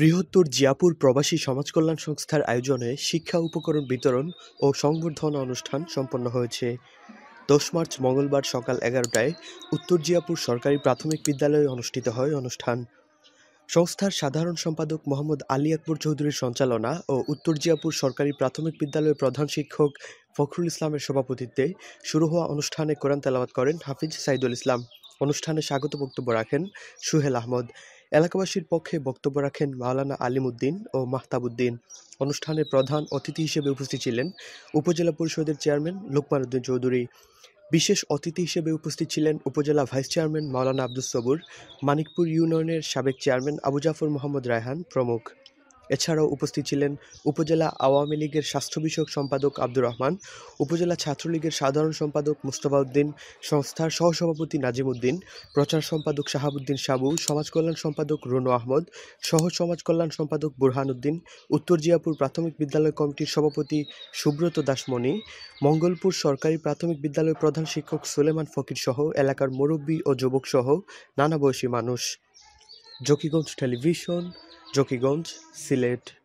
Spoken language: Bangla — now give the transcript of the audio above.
বৃহত্তর জিয়াপুর প্রবাসী সমাজকল্যাণ সংস্থার আয়োজনে শিক্ষা উপকরণ বিতরণ ও সংবর্ধনা অনুষ্ঠান সম্পন্ন হয়েছে দশ মার্চ মঙ্গলবার সকাল এগারোটায় উত্তর জিয়াপুর সরকারি প্রাথমিক বিদ্যালয়ে অনুষ্ঠিত হয় অনুষ্ঠান সংস্থার সাধারণ সম্পাদক মোহাম্মদ আলী আকবর চৌধুরীর সঞ্চালনা ও উত্তর জিয়াপুর সরকারি প্রাথমিক বিদ্যালয়ের প্রধান শিক্ষক ফখরুল ইসলামের সভাপতিত্বে শুরু হওয়া অনুষ্ঠানে কোরআন তেলাওয়াত করেন হাফিজ সাইদুল ইসলাম অনুষ্ঠানে স্বাগত বক্তব্য রাখেন সুহেল আহমদ এলাকাবাসীর পক্ষে বক্তব্য রাখেন মাওলানা আলিমুদ্দিন ও মাহতাবুদ্দিন অনুষ্ঠানে প্রধান অতিথি হিসেবে উপস্থিত ছিলেন উপজেলা পরিষদের চেয়ারম্যান লোকমান উদ্দিন চৌধুরী বিশেষ অতিথি হিসেবে উপস্থিত ছিলেন উপজেলা ভাইস চেয়ারম্যান মাওলানা আব্দুল সবুর মানিকপুর ইউনিয়নের সাবেক চেয়ারম্যান আবু জাফর মোহাম্মদ রায়হান প্রমুখ এছাড়াও উপস্থিত ছিলেন উপজেলা আওয়ামী লীগের স্বাস্থ্য বিষয়ক সম্পাদক আব্দুর রহমান উপজেলা ছাত্রলীগের সাধারণ সম্পাদক মুস্তফা উদ্দিন সংস্থার সহসভাপতি নাজিম উদ্দিন প্রচার সম্পাদক শাহাবুদ্দিন সাবু সমাজ কল্যাণ সম্পাদক রনু আহমদ সহ সমাজ কল্যাণ সম্পাদক বুরহান উদ্দিন উত্তর জিয়াপুর প্রাথমিক বিদ্যালয় কমিটির সভাপতি সুব্রত দাসমণি মঙ্গলপুর সরকারি প্রাথমিক বিদ্যালয় প্রধান শিক্ষক সুলেমান ফকির সহ এলাকার মুরব্বী ও যুবক সহ নানা বয়সী মানুষ জকিগঞ্জ টেলিভিশন जोकीगंज सिलेट